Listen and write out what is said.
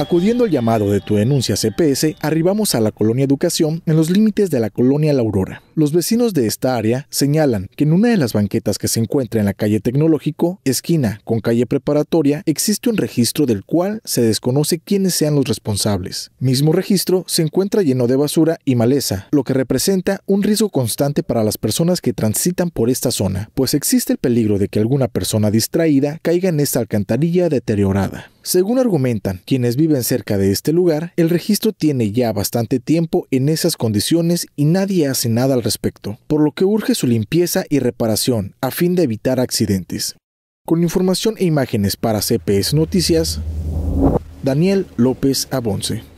Acudiendo al llamado de tu denuncia CPS, arribamos a la colonia Educación en los límites de la colonia La Aurora. Los vecinos de esta área señalan que en una de las banquetas que se encuentra en la calle Tecnológico, esquina con calle Preparatoria, existe un registro del cual se desconoce quiénes sean los responsables. Mismo registro se encuentra lleno de basura y maleza, lo que representa un riesgo constante para las personas que transitan por esta zona, pues existe el peligro de que alguna persona distraída caiga en esta alcantarilla deteriorada. Según argumentan quienes viven cerca de este lugar, el registro tiene ya bastante tiempo en esas condiciones y nadie hace nada al respecto, por lo que urge su limpieza y reparación a fin de evitar accidentes. Con información e imágenes para CPS Noticias, Daniel López Abonce.